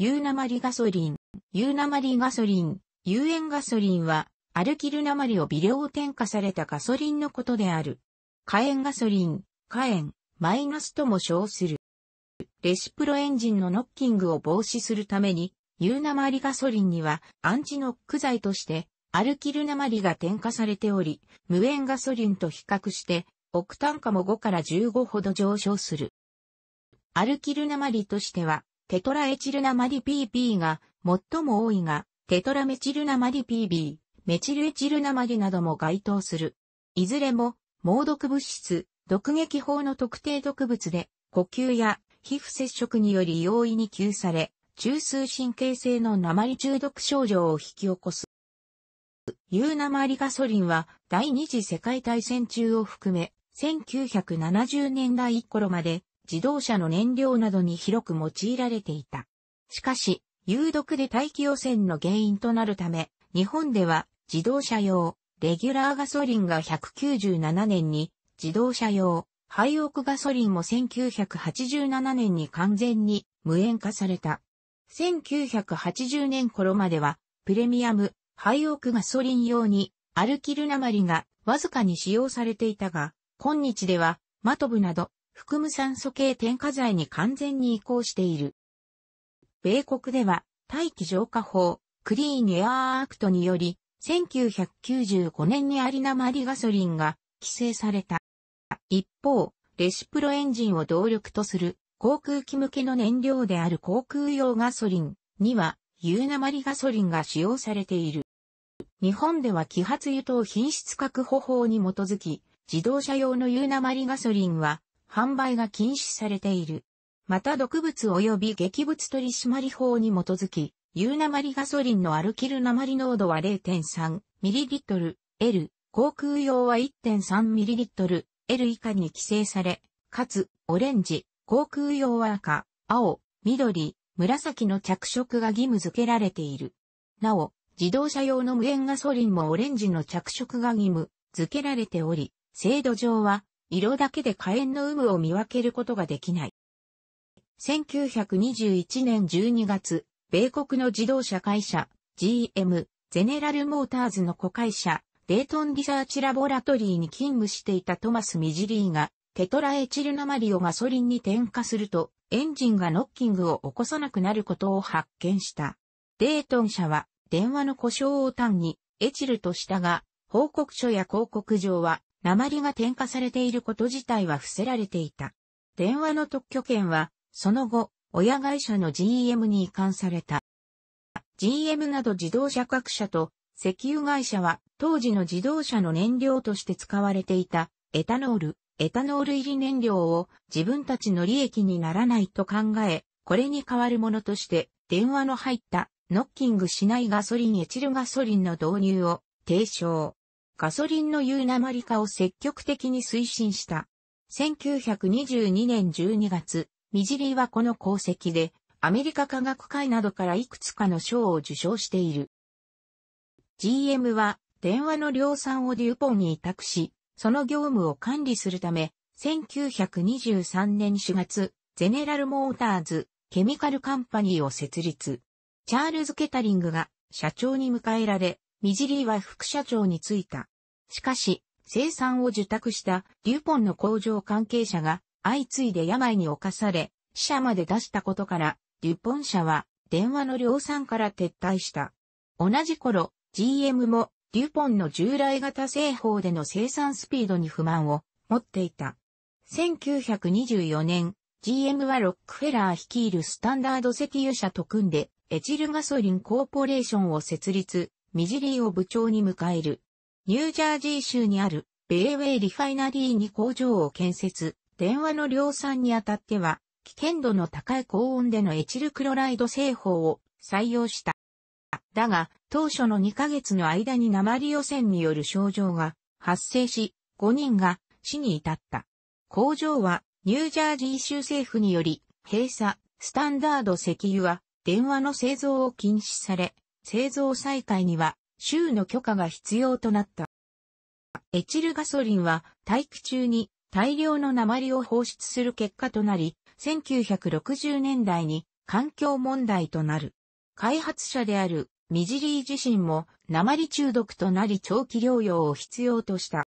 有鉛ガソリン、有鉛ガソリン、有塩ガソリンは、アルキル鉛を微量添加されたガソリンのことである。火炎ガソリン、火炎、マイナスとも称する。レシプロエンジンのノッキングを防止するために、有鉛ガソリンにはアンチノック剤として、アルキル鉛が添加されており、無塩ガソリンと比較して、億単価も5から15ほど上昇する。アルキル鉛としては、テトラエチルナマディ PP が最も多いが、テトラメチルナマディ PB、メチルエチルナマディなども該当する。いずれも、猛毒物質、毒撃法の特定毒物で、呼吸や皮膚接触により容易に吸され、中枢神経性の鉛中毒症状を引き起こす。ユーナマリガソリンは第二次世界大戦中を含め1970年代頃まで自動車の燃料などに広く用いられていた。しかし、有毒で大気汚染の原因となるため、日本では自動車用、レギュラーガソリンが197年に、自動車用、廃屋ガソリンも1987年に完全に無塩化された。1980年頃までは、プレミアム、廃屋ガソリン用に、アルキル鉛がわずかに使用されていたが、今日では、マトブなど、含む酸素系添加剤に完全に移行している。米国では、大気浄化法、クリーンエアーアクトにより、1995年にアリナマリガソリンが規制された。一方、レシプロエンジンを動力とする航空機向けの燃料である航空用ガソリンには、マリガソリンが使用されている。日本では揮発油等品質確保法に基づき、自動車用のマリガソリンは販売が禁止されている。また毒物及び劇物取締法に基づき、有鉛ガソリンのアルキル鉛濃度は 0.3ml、L、航空用は 1.3ml、L 以下に規制され、かつ、オレンジ、航空用は赤、青、緑、紫の着色が義務付けられている。なお、自動車用の無塩ガソリンもオレンジの着色が義務付けられており、制度上は色だけで火炎の有無を見分けることができない。1921年12月、米国の自動車会社 GM、ゼネラルモーターズの子会社、デートンリサーチラボラトリーに勤務していたトマス・ミジリーが、テトラエチルリをガソリンに添加すると、エンジンがノッキングを起こさなくなることを発見した。デートン社は、電話の故障を単に、エチルとしたが、報告書や広告上は、鉛が添加されていること自体は伏せられていた。電話の特許権は、その後、親会社の GM に移管された。GM など自動車各社と石油会社は当時の自動車の燃料として使われていたエタノール、エタノール入り燃料を自分たちの利益にならないと考え、これに代わるものとして電話の入ったノッキングしないガソリンエチルガソリンの導入を提唱。ガソリンの有り化を積極的に推進した。1922年12月、ミジリーはこの功績で、アメリカ科学会などからいくつかの賞を受賞している。GM は、電話の量産をデュポンに委託し、その業務を管理するため、1923年4月、ゼネラルモーターズ、ケミカルカンパニーを設立。チャールズ・ケタリングが社長に迎えられ、ミジリーは副社長に就いた。しかし、生産を受託したデュポンの工場関係者が相次いで病に侵され、死者まで出したことから、デュポン社は電話の量産から撤退した。同じ頃、GM もデュポンの従来型製法での生産スピードに不満を持っていた。1924年、GM はロックフェラー率いるスタンダード石油社と組んで、エチルガソリンコーポレーションを設立、ミジリーを部長に迎える。ニュージャージー州にある、ベイウェイリファイナリーに工場を建設、電話の量産にあたっては、危険度の高い高温でのエチルクロライド製法を採用した。だが、当初の2ヶ月の間に鉛汚染による症状が発生し、5人が死に至った。工場は、ニュージャージー州政府により、閉鎖、スタンダード石油は、電話の製造を禁止され、製造再開には州の許可が必要となった。エチルガソリンは大気中に大量の鉛を放出する結果となり、1960年代に環境問題となる。開発者であるミジリー自身も鉛中毒となり長期療養を必要とした。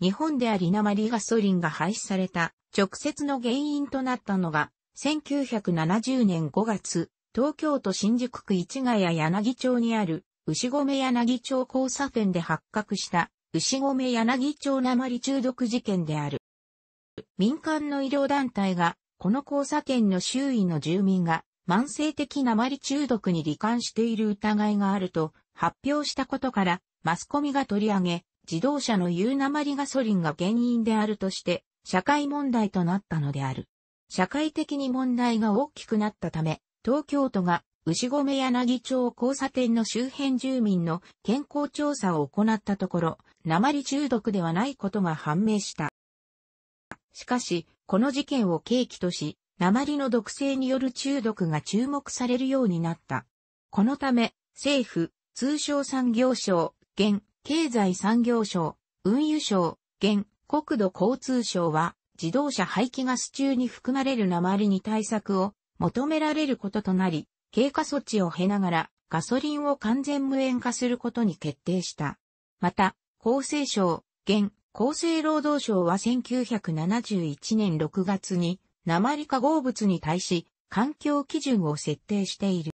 日本であり鉛ガソリンが廃止された直接の原因となったのが1970年5月東京都新宿区市ヶ谷柳町にある牛込柳町交差点で発覚した牛込柳町鉛中毒事件である。民間の医療団体がこの交差点の周囲の住民が慢性的鉛中毒に罹患している疑いがあると発表したことからマスコミが取り上げ自動車の有鉛ガソリンが原因であるとして社会問題となったのである。社会的に問題が大きくなったため、東京都が牛込柳町交差点の周辺住民の健康調査を行ったところ、鉛中毒ではないことが判明した。しかし、この事件を契機とし、鉛の毒性による中毒が注目されるようになった。このため、政府、通商産業省、現、経済産業省、運輸省、現、国土交通省は、自動車排気ガス中に含まれる鉛に対策を求められることとなり、経過措置を経ながらガソリンを完全無塩化することに決定した。また、厚生省、現、厚生労働省は1971年6月に、鉛化合物に対し、環境基準を設定している。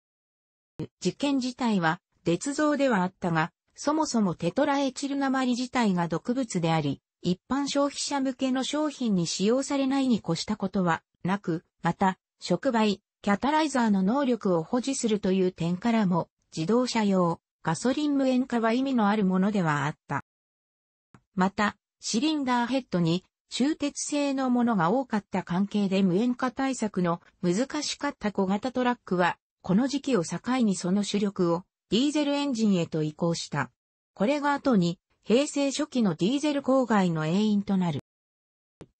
事件自体は、鉄造ではあったが、そもそもテトラエチル鉛自体が毒物であり、一般消費者向けの商品に使用されないに越したことはなく、また、触媒、キャタライザーの能力を保持するという点からも、自動車用、ガソリン無塩化は意味のあるものではあった。また、シリンダーヘッドに、中鉄製のものが多かった関係で無塩化対策の難しかった小型トラックは、この時期を境にその主力をディーゼルエンジンへと移行した。これが後に平成初期のディーゼル郊外の永因となる。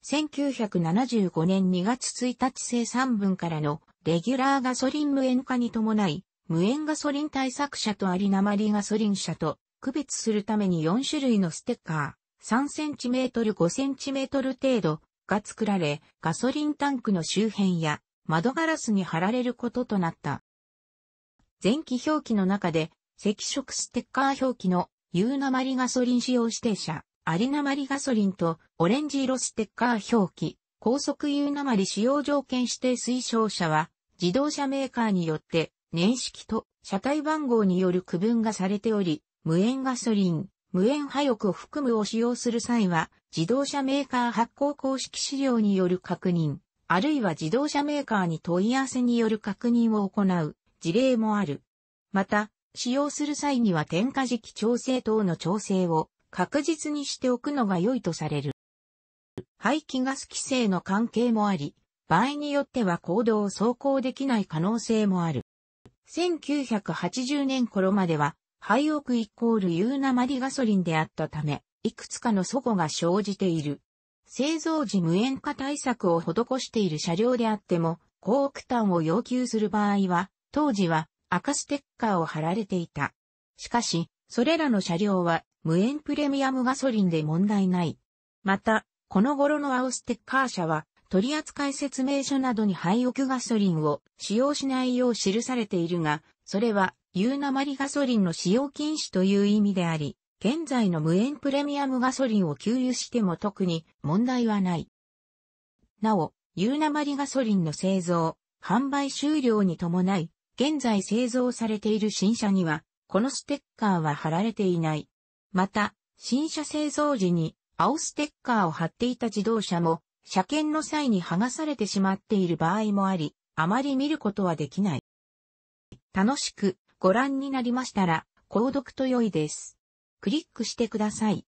1975年2月1日生産分からのレギュラーガソリン無塩化に伴い、無塩ガソリン対策車とあり鉛ガソリン車と区別するために4種類のステッカー、3センチメートル5センチメートル程度が作られ、ガソリンタンクの周辺や窓ガラスに貼られることとなった。前期表記の中で、赤色ステッカー表記の有鉛ガソリン使用指定車、アリりガソリンとオレンジ色ステッカー表記、高速油鉛使用条件指定推奨車は、自動車メーカーによって、年式と車体番号による区分がされており、無塩ガソリン、無塩破翼を含むを使用する際は、自動車メーカー発行公式資料による確認、あるいは自動車メーカーに問い合わせによる確認を行う事例もある。また、使用する際には添加時期調整等の調整を確実にしておくのが良いとされる。排気ガス規制の関係もあり、場合によっては行動を走行できない可能性もある。1980年頃までは、廃屋イコール有鉛ガソリンであったため、いくつかの祖語が生じている。製造時無塩化対策を施している車両であっても、高億単を要求する場合は、当時は赤ステッカーを貼られていた。しかし、それらの車両は無塩プレミアムガソリンで問題ない。また、この頃のアウステッカー車は取扱説明書などに廃屋ガソリンを使用しないよう記されているが、それは有鉛ガソリンの使用禁止という意味であり、現在の無塩プレミアムガソリンを給油しても特に問題はない。なお、有鉛ガソリンの製造、販売終了に伴い、現在製造されている新車には、このステッカーは貼られていない。また、新車製造時に青ステッカーを貼っていた自動車も、車検の際に剥がされてしまっている場合もあり、あまり見ることはできない。楽しくご覧になりましたら、購読と良いです。クリックしてください。